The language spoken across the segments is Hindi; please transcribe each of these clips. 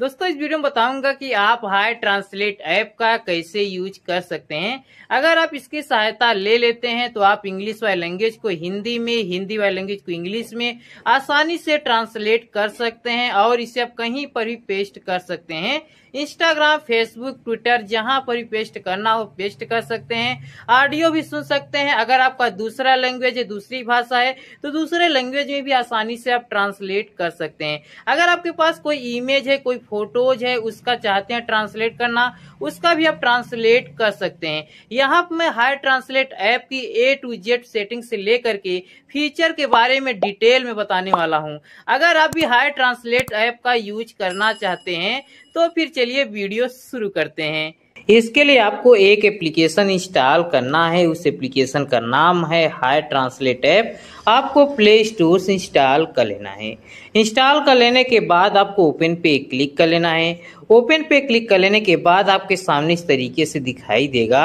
दोस्तों इस वीडियो में बताऊंगा कि आप हाई ट्रांसलेट ऐप का कैसे यूज कर सकते हैं अगर आप इसकी सहायता ले लेते हैं तो आप इंग्लिश वाई लैंग्वेज को हिंदी में हिंदी वाई लैंग्वेज को इंग्लिश में आसानी से ट्रांसलेट कर सकते हैं और इसे आप कहीं पर भी पेस्ट कर सकते हैं इंस्टाग्राम फेसबुक ट्विटर जहां पर भी पेस्ट करना हो पेस्ट कर सकते हैं ऑडियो भी सुन सकते हैं अगर आपका दूसरा लैंग्वेज है दूसरी भाषा है तो दूसरे लैंग्वेज में भी आसानी से आप ट्रांसलेट कर सकते हैं अगर आपके पास कोई इमेज है कोई फोटोज है उसका चाहते हैं ट्रांसलेट करना उसका भी आप ट्रांसलेट कर सकते हैं यहाँ पर मैं हाई ट्रांसलेट ऐप की ए टू जेड सेटिंग से लेकर के फीचर के बारे में डिटेल में बताने वाला हूँ अगर आप भी हाई ट्रांसलेट ऐप का यूज करना चाहते हैं तो फिर चलिए वीडियो शुरू करते हैं इसके लिए आपको एक एप्लीकेशन इंस्टॉल करना है उस एप्लीकेशन का नाम है हाई ट्रांसलेट ऐप आपको प्ले स्टोर से इंस्टॉल कर लेना है इंस्टॉल कर लेने के बाद आपको ओपन पे क्लिक कर लेना है ओपन पे क्लिक कर लेने के बाद आपके सामने इस तरीके से दिखाई देगा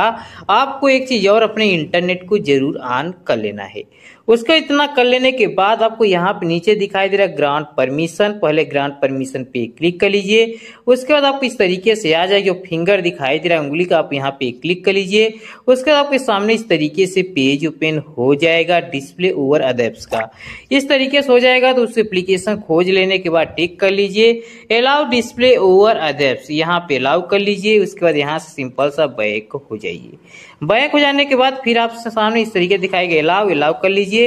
आपको एक चीज़ और अपने इंटरनेट को जरूर ऑन कर लेना है उसका इतना कर लेने के बाद आपको यहाँ पे नीचे दिखाई दे रहा है ग्रांट परमिशन पहले ग्रांट परमिशन पे क्लिक कर लीजिए उसके बाद आपको इस तरीके से आ जो फिंगर दिखाई दे रहा है उंगली का आप यहाँ पे क्लिक कर लीजिए उसके बाद आपके सामने इस तरीके से पेज ओपन हो जाएगा डिस्प्ले ओवर अदेप्स का इस तरीके से हो जाएगा तो उस एप्लीकेशन खोज लेने के बाद टिक कर लीजिए अलाउ डिस्प्ले ओवर अदर्स यहाँ पे अलाउ कर लीजिए उसके बाद यहाँ से सिंपल सा बैक हो जाइए बैक हो जाने के बाद फिर आप सामने इस तरीके दिखाई गए अलाउ अलाउ कर लीजिए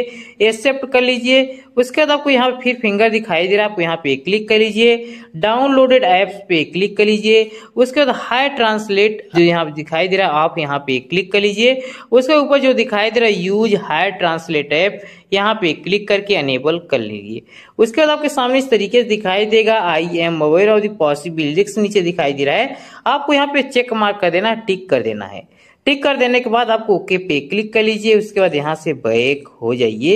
एक्सेप्ट कर लीजिए उसके बाद आपको यहाँ पे फिर फिंगर दिखाई दे रहा है आप यहाँ पे क्लिक कर लीजिए डाउनलोडेड ऐप्स पे क्लिक कर लीजिए उसके बाद हाई ट्रांसलेट जो यहाँ दिखाई दे रहा है आप यहाँ पे क्लिक कर लीजिए उसके ऊपर जो दिखाई दे रहा है यूज हाई ट्रांसलेट ऐप यहाँ पे क्लिक करके अनेबल कर लीजिए उसके बाद आपको आपके सामने इस तरीके से दिखाई देगा I am aware of possibility नीचे दिखाई दे रहा है आपको यहाँ पे चेक मार्क कर देना टिक कर देना है टिक कर देने के बाद आपको ओके पे क्लिक कर लीजिए उसके बाद यहाँ से बैक हो जाइए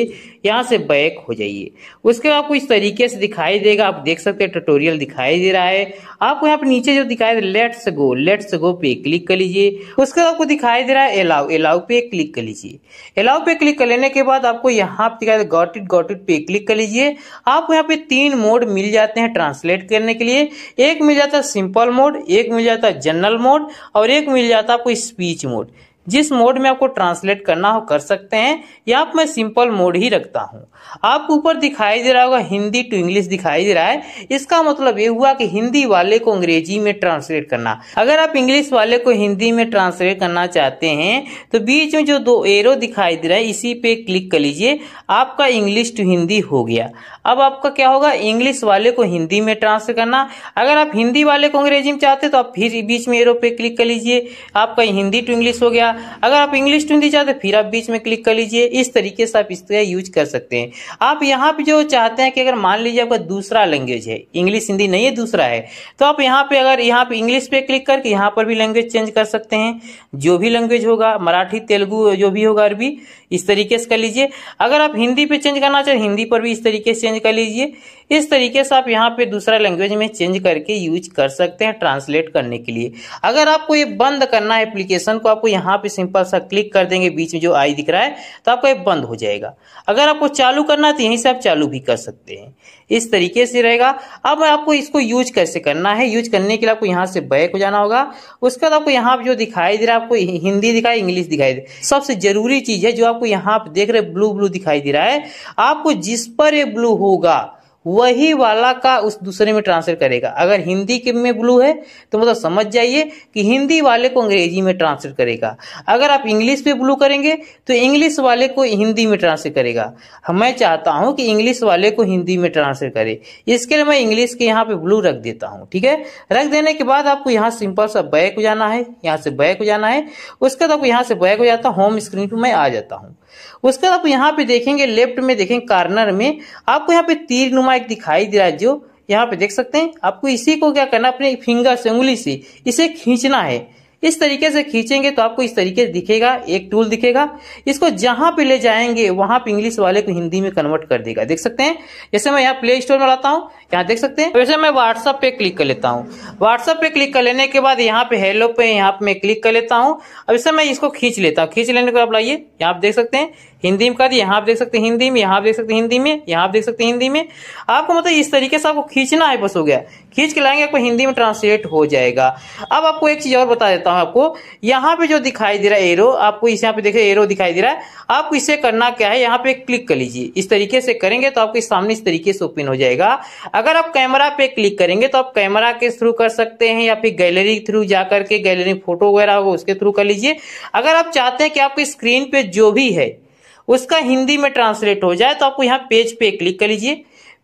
यहाँ से बैक हो जाइए उसके बाद आपको इस तरीके से दिखाई देगा आप देख सकते हैं ट्यूटोरियल दिखाई दे रहा है आपको यहाँ पर नीचे जो दिखाई दे लेट्स गो लेट्स गो पे क्लिक कर लीजिए उसके बाद आपको दिखाई दे रहा है एलाउ एलाउ पे क्लिक कर लीजिए एलाउ पे क्लिक कर लेने के बाद आपको यहाँ पे दिखाई गॉट इट गॉट इट पे क्लिक कर लीजिए आपको यहाँ पे तीन मोड मिल जाते हैं ट्रांसलेट करने के लिए एक मिल जाता है सिंपल मोड एक मिल जाता है जनरल मोड और एक मिल जाता है आपको स्पीच मोड more जिस मोड में आपको ट्रांसलेट करना हो कर सकते हैं यहाँ पर मैं सिंपल मोड ही रखता हूँ आपको ऊपर दिखाई दे रहा होगा हिंदी टू इंग्लिश दिखाई दे रहा है इसका मतलब ये हुआ कि हिंदी वाले को अंग्रेजी में ट्रांसलेट करना अगर आप इंग्लिश वाले को हिंदी में ट्रांसलेट करना चाहते हैं तो बीच में जो दो एरो दिखाई दे रहा है इसी पे क्लिक कर लीजिए आपका इंग्लिश टू हिंदी हो गया अब आपका क्या होगा इंग्लिश वाले को हिंदी में ट्रांसलेट करना अगर आप हिंदी वाले को अंग्रेजी में चाहते तो आप फिर बीच में एरो पे क्लिक कर लीजिए आपका हिंदी टू इंग्लिश हो गया अगर आप इंग्लिश टू हिंदी चाहते तो फिर आप बीच में क्लिक कर लीजिए इस तरीके से आप इसका यूज कर सकते हैं आप यहाँ पे जो चाहते हैं कि अगर मान लीजिए आपका दूसरा लैंग्वेज है इंग्लिश हिंदी नहीं है दूसरा है तो आप यहाँ पे अगर यहाँ पे इंग्लिश पे क्लिक करके यहाँ पर भी लैंग्वेज चेंज कर सकते हैं जो भी लैंग्वेज होगा मराठी तेलुगु जो भी होगा अरबी इस तरीके से कर लीजिए अगर आप हिंदी पे चेंज करना चाहें हिंदी पर भी इस तरीके से चेंज कर लीजिए इस तरीके से आप यहाँ पे दूसरा लैंग्वेज में चेंज करके यूज कर सकते हैं ट्रांसलेट करने के लिए अगर आपको ये बंद करना है एप्लीकेशन को आपको यहाँ पे सिंपल सा क्लिक कर देंगे बीच में जो आई दिख रहा है तो आपका ये बंद हो जाएगा अगर आपको चालू करना है तो यहीं से आप चालू भी कर सकते हैं इस तरीके से रहेगा अब आपको इसको यूज कैसे करना है यूज करने के लिए आपको यहाँ से बैक हो जाना होगा उसके बाद आपको यहाँ जो दिखाई दे रहा है आपको हिंदी दिखाई इंग्लिश दिखाई दे सबसे जरूरी चीज है जो आपको यहाँ देख रहे ब्लू ब्लू दिखाई दे रहा है आपको जिस पर ये ब्लू होगा वही वाला का उस दूसरे में ट्रांसफर करेगा अगर हिंदी के में ब्लू है तो मतलब समझ जाइए कि हिंदी वाले को अंग्रेजी में ट्रांसफर करेगा अगर आप इंग्लिश पे ब्लू करेंगे तो इंग्लिश वाले को हिंदी में ट्रांसफर करेगा हाँ, मैं चाहता हूं कि इंग्लिश वाले को हिंदी में ट्रांसफर करे इसके लिए मैं इंग्लिश के यहाँ पे ब्लू रख देता हूँ ठीक है रख देने के बाद आपको यहाँ सिंपल सा बैक हो जाना है यहाँ से बैक हो जाना है उसके बाद आपको यहाँ से बैक हो जाता होम स्क्रीन पर मैं आ जाता हूँ उसके बाद आप यहाँ पे देखेंगे लेफ्ट में देखेंगे कार्नर में आपको यहाँ पे तीर नुमा एक दिखाई दे रहा है जो यहाँ पे देख सकते हैं आपको इसी को क्या करना अपने फिंगर से उंगली से इसे खींचना है इस तरीके से खींचेंगे तो आपको इस तरीके से दिखेगा एक टूल दिखेगा इसको जहां पे ले जाएंगे वहां पे इंग्लिश वाले को हिंदी में कन्वर्ट कर देगा देख सकते हैं जैसे मैं यहाँ प्ले स्टोर में लाता हूँ यहाँ देख सकते हैं वैसे मैं व्हाट्सअप पे क्लिक कर लेता हूँ व्हाट्सअप पे क्लिक कर लेने के बाद यहाँ पे हेलो पे यहाँ पे मैं क्लिक कर लेता हूँ अब इसे मैं इसको खींच लेता हूँ खींच लेने के बाद लाइए यहाँ आप देख सकते हैं हिंदी में कर दिया यहाँ आप देख सकते हैं हिंदी में यहाँ आप देख सकते हैं हिंदी में यहाँ आप देख सकते हैं हिंदी में आपको मतलब इस तरीके से आपको खींचना है बस हो गया खींच के लाएंगे आपको हिंदी में ट्रांसलेट हो जाएगा अब आपको एक चीज और बता देता हूँ आपको यहाँ पे जो दिखाई दे रहा है एरो आपको इस यहाँ पे देखे एरो दिखाई दे रहा है आपको इसे करना क्या है यहाँ पे क्लिक कर लीजिए इस तरीके से करेंगे तो आपके सामने इस तरीके से ओपन हो जाएगा अगर आप कैमरा पे क्लिक करेंगे तो आप कैमरा के थ्रू कर सकते हैं या फिर गैलरी थ्रू जा करके गैलरी फोटो वगैरह होगा उसके थ्रू कर लीजिए अगर आप चाहते हैं कि आपकी स्क्रीन पे जो भी है उसका हिंदी में ट्रांसलेट हो जाए तो आपको यहाँ पेज पे क्लिक कर लीजिए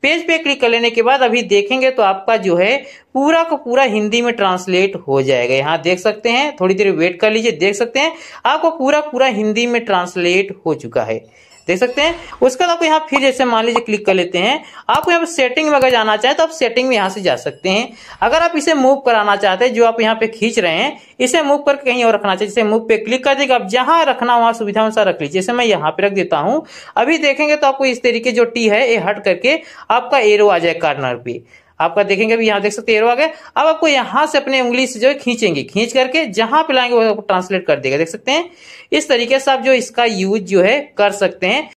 पेज पे क्लिक कर लेने के बाद अभी देखेंगे तो आपका जो है पूरा का पूरा हिंदी में ट्रांसलेट हो जाएगा यहाँ देख सकते हैं थोड़ी देर वेट कर लीजिए देख सकते हैं आपको पूरा पूरा हिंदी में ट्रांसलेट हो चुका है देख सकते हैं उसके बाद आपको यहाँ फिर जैसे मान लीजिए क्लिक कर लेते हैं आपको यहाँ पर सेटिंग में अगर जाना चाहे तो आप सेटिंग में यहाँ से जा सकते हैं अगर आप इसे मूव कराना चाहते हैं जो आप यहाँ पे खींच रहे हैं इसे मूव करके कहीं और रखना चाहिए जैसे मूव पे क्लिक कर देगा आप जहां रखना वहां सुविधा अनुसार रख लीजिए जैसे मैं यहाँ पे रख देता हूँ अभी देखेंगे तो आपको इस तरीके जो टी है ये हट करके आपका एरो आ जाए कार्नर पे आपका देखेंगे अभी यहाँ देख सकते एरो आ गया अब आपको यहाँ से अपने उंगली से जो है खींचेंगे खींच करके जहां पे लाएंगे वो ट्रांसलेट कर देगा देख सकते हैं इस तरीके से आप जो इसका यूज जो है कर सकते हैं